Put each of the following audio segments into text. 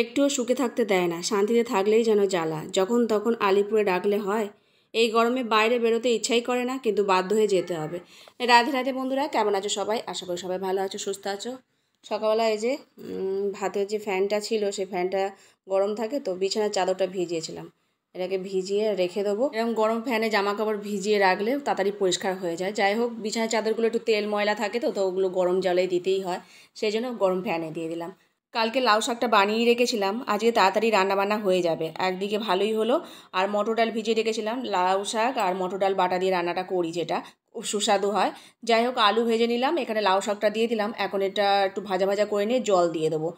একটুও সুখে থাকতে দেয় না শান্তিতে থাকলেই যেন জ্বালা যখন তখন আলিপুরে ডাকলে হয় এই গরমে বাইরে বেরোতে ইচ্ছাই করে না কিন্তু বাধ্য হয়ে যেতে হবে রাধে রাধে বন্ধুরা কেমন আছো সবাই আশা করি সবাই ভালো আছো সুস্থ আছো সকালবেলা এই যে ভাতের যে ফ্যানটা ছিল সেই ফ্যানটা গরম থাকে তো বিছানার চাদরটা ভিজিয়েছিলাম এটাকে ভিজিয়ে রেখে দেবো এরকম গরম ফ্যানে জামা কাপড় ভিজিয়ে রাখলে তাড়াতাড়ি পরিষ্কার হয়ে যায় যাই হোক বিছানার চাদরগুলো একটু তেল ময়লা থাকে তো তো ওগুলো গরম জলে দিতেই হয় সেই জন্য গরম ফ্যানে দিয়ে দিলাম কালকে লাউ শাকটা বানিয়ে রেখেছিলাম আজকে তাড়াতাড়ি রান্নাবান্না হয়ে যাবে একদিকে ভালোই হলো আর মটর ডাল ভিজিয়ে রেখেছিলাম লাউ শাক আর মটর ডাল বাটা দিয়ে রান্নাটা করি যেটা খুব সুস্বাদু হয় যাই হোক আলু ভেজে নিলাম এখানে লাউ শাকটা দিয়ে দিলাম এখন এটা একটু ভাজা ভাজা করে নিয়ে জল দিয়ে দেবো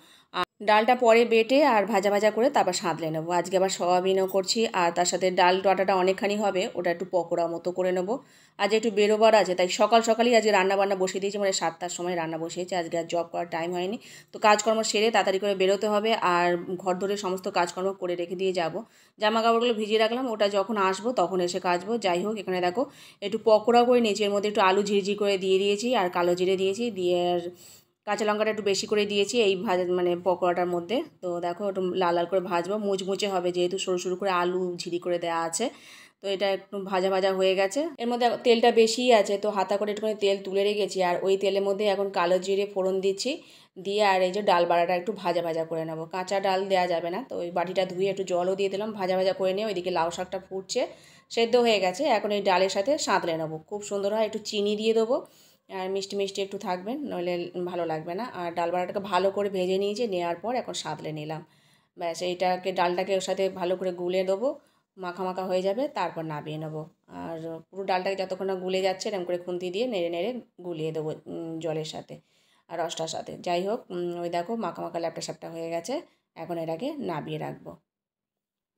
ডালটা পরে বেটে আর ভাজা ভাজা করে তারপর সাঁতলে নেবো আজকে আবার সয়াবিনও করছি আর তার সাথে ডাল ডাটাটা অনেকখানি হবে ওটা একটু পকোড়া মতো করে নেবো আজ একটু বেরোবার আছে তাই সকাল সকালই আজকে রান্না বান্না বসিয়ে দিয়েছি মানে সাতটার সময় রান্না বসিয়েছি আজকে আর জব করার টাইম হয়নি তো কাজকর্ম সেরে তাড়াতাড়ি করে বেরোতে হবে আর ঘর ধরে সমস্ত কাজকর্ম করে রেখে দিয়ে যাব জামা কাপড়গুলো ভিজিয়ে রাখলাম ওটা যখন আসবো তখন এসে কাচবো যাই হোক এখানে দেখো একটু পকোড়া করে নিয়েছি এর মধ্যে একটু আলু ঝিরঝি করে দিয়ে দিয়েছি আর কালো জিরে দিয়েছি দিয়ে আর কাঁচা লঙ্কাটা একটু বেশি করে দিয়েছি এই ভাজা মানে পকোড়াটার মধ্যে তো দেখো একটু লাল লাল করে ভাজবো মুচমুচে হবে যেহেতু সরু সরু করে আলু ঝিরি করে দেওয়া আছে তো এটা একটু ভাজা ভাজা হয়ে গেছে এর মধ্যে তেলটা বেশিই আছে তো হাতা করে একটুখানি তেল তুলে রেখেছি আর ওই তেলের মধ্যে এখন কালো জিরে ফোড়ন দিচ্ছি দিয়ে আর এই যে ডাল বাড়াটা একটু ভাজা ভাজা করে নেবো কাঁচা ডাল দেওয়া যাবে না তো ওই বাটিটা ধুয়ে একটু জলও দিয়ে দিলাম ভাজা ভাজা করে নিয়ে ওইদিকে লাউ শাকটা ফুটছে সেদ্ধ হয়ে গেছে এখন এই ডালের সাথে সাঁতলে নেবো খুব সুন্দর হয় একটু চিনি দিয়ে দেবো আর মিষ্টি মিষ্টি একটু থাকবেন নইলে ভালো লাগবে না আর ডাল বাটাটাকে ভালো করে ভেজে নিয়েছি নেওয়ার পর এখন সাঁতলে নিলাম ব্যাস এইটাকে ডালটাকে ওর সাথে ভালো করে গুলে দেবো মাখা মাখা হয়ে যাবে তারপর নামিয়ে নেবো আর পুরো ডালটাকে যতক্ষণ না গুলে যাচ্ছে এরকম করে খুন্তি দিয়ে নেড়ে নেড়ে গুলিয়ে দেবো জলের সাথে আর রসটার সাথে যাই হোক ওই দেখো মাখা মাখা ল্যাপটা স্যাপটা হয়ে গেছে এখন এটাকে নামিয়ে রাখবো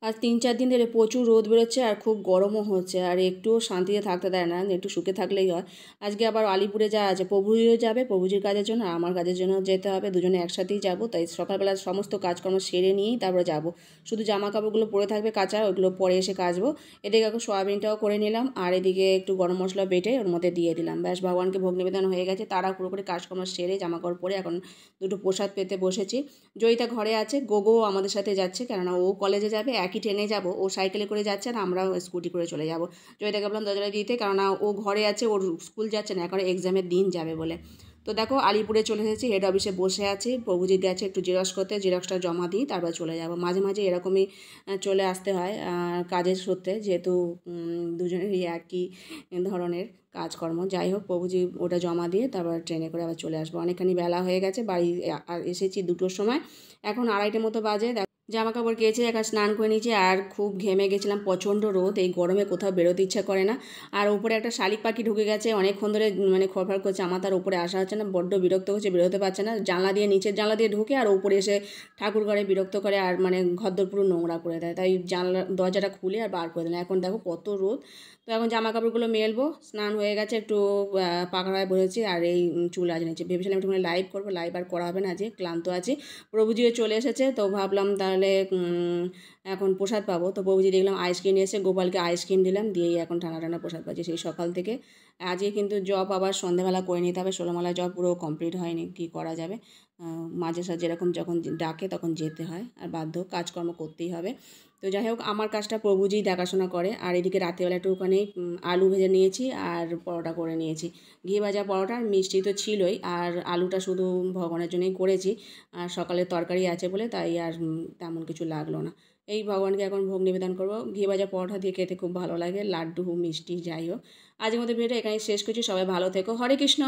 আর তিন চার দিন ধরে প্রচুর রোদ বেরোচ্ছে আর খুব গরমও হচ্ছে আর একটুও শান্তিতে থাকতে দেয় না একটু সুখে থাকলেই হয় আজকে আবার আলিপুরে যা আছে প্রভুজিও যাবে প্রভুজির কাজের জন্য আর আমার কাজের জন্য যেতে হবে দুজনে একসাথেই যাব তাই সকালবেলা সমস্ত কাজকর্ম সেরে নিয়েই তারপরে যাব শুধু জামা কাপড়গুলো পরে থাকবে কাঁচা ওইগুলো পরে এসে কাচবো এদিকে এখন সোয়াবিনটাও করে নিলাম আর এদিকে একটু গরম মশলা বেটে ওর মধ্যে দিয়ে দিলাম ব্যাস ভগবানকে ভোগ নিবেদন হয়ে গেছে তারা পুরোপুরি কাজকর্ম সেরে জামাকাপড় পরে এখন দুটো প্রসাদ পেতে বসেছি জয়িতা ঘরে আছে গোগো আমাদের সাথে যাচ্ছে কেননা ও কলেজে যাবে এক একই ট্রেনে যাব ও সাইকেলে করে যাচ্ছে আর আমরা স্কুটি করে চলে যাব জয়টাকে বললাম দরজাটা দিতে কেননা ও ঘরে আছে ওর স্কুল যাচ্ছে না এখন এক্সামের দিন যাবে বলে তো দেখো আলিপুরে চলে এসেছি হেড অফিসে বসে আছি প্রভুজি গেছে একটু জেরক্স করতে জেরক্সটা জমা দিই তারপর চলে যাব মাঝে মাঝে এরকমই চলে আসতে হয় কাজের সূত্রে যেহেতু দুজনেরই একই ধরনের কাজকর্ম যাই হোক প্রভুজি ওটা জমা দিয়ে তারপর ট্রেনে করে আবার চলে আসবো অনেকখানি বেলা হয়ে গেছে বাড়ি এসেছি দুটোর সময় এখন আড়াইটে মতো বাজে জামা কাপড় গিয়েছে একা স্নান করে নিয়েছি আর খুব ঘেমে গেছিলাম প্রচণ্ড রোদ এই গরমে কোথাও বেরোতে ইচ্ছা করে না আর উপরে একটা শালিক পাখি ঢুকে গেছে অনেকক্ষণ ধরে মানে খরফর করছে আমার তার উপরে আসা হচ্ছে না বড্ড বিরক্ত হচ্ছে বেরোতে পারছে না জানলা দিয়ে নিচের জানলা দিয়ে ঢুকে আর ওপরে এসে ঠাকুর ঘরে বিরক্ত করে আর মানে ঘরদর পুরো নোংরা করে দেয় তাই জানলা দরজাটা খুলে আর বার করে দেয় এখন দেখো কত রোদ তো এখন জামা কাপড়গুলো মেলবো স্নান হয়ে গেছে একটু পাকড়ায় বসেছি আর এই চুল আজ নিয়েছি ভেবেছিলাম একটু লাইভ করবো লাইভ আর করা হবে না যে ক্লান্ত আছে প্রভুজিও চলে এসেছে তো ভাবলাম তাহলে এখন প্রসাদ পাবো তো প্রভুজি দেখলাম আইসক্রিম এসে গোপালকে আইসক্রিম দিলাম দিয়েই এখন ঠান্ডা ঠান্ডা প্রসাদ পাচ্ছি সেই সকাল থেকে আজকে কিন্তু জব আবার সন্ধেবেলা করে নিতে হবে ষোলোমালা জব পুরো কমপ্লিট হয়নি কি করা যাবে মাঝে সাঝে যেরকম যখন ডাকে তখন যেতে হয় আর বাধ্য কাজকর্ম করতেই হবে তো যাই হোক আমার কাজটা প্রভুজি দেখাশোনা করে আর এদিকে একটু একটুখানি আলু ভেজে নিয়েছি আর পরোটা করে নিয়েছি ঘি ভাজা পরোটা আর মিষ্টি তো ছিলই আর আলুটা শুধু ভগবানের জন্যই করেছি আর সকালে তরকারি আছে বলে তাই আর তেমন কিছু লাগলো না এই ভগবানকে এখন ভোগ নিবেদন করবো ঘি ভাজা পরোটা দিয়ে খেতে খুব ভালো লাগে লাড্ডু মিষ্টি যাই হোক আজকের মধ্যে ভিডিও এখানে শেষ করছি সবাই ভালো থেকো হরে কৃষ্ণ